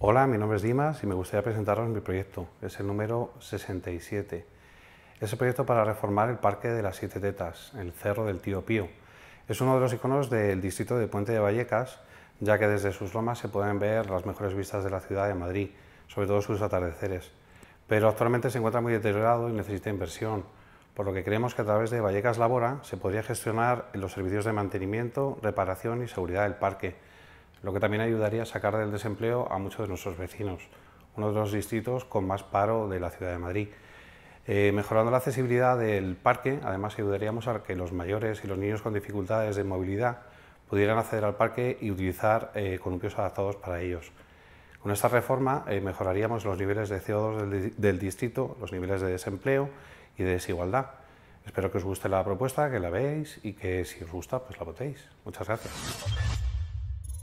Hola, mi nombre es Dimas y me gustaría presentaros mi proyecto, es el número 67. Es el proyecto para reformar el Parque de las Siete Tetas, el Cerro del Tío Pío. Es uno de los iconos del distrito de Puente de Vallecas, ya que desde sus lomas se pueden ver las mejores vistas de la ciudad de Madrid, sobre todo sus atardeceres. Pero actualmente se encuentra muy deteriorado y necesita inversión, por lo que creemos que a través de Vallecas Labora se podría gestionar los servicios de mantenimiento, reparación y seguridad del parque, lo que también ayudaría a sacar del desempleo a muchos de nuestros vecinos, uno de los distritos con más paro de la ciudad de Madrid. Eh, mejorando la accesibilidad del parque, además ayudaríamos a que los mayores y los niños con dificultades de movilidad pudieran acceder al parque y utilizar eh, columpios adaptados para ellos. Con esta reforma eh, mejoraríamos los niveles de CO2 del, del distrito, los niveles de desempleo y de desigualdad. Espero que os guste la propuesta, que la veáis y que si os gusta, pues la votéis. Muchas gracias.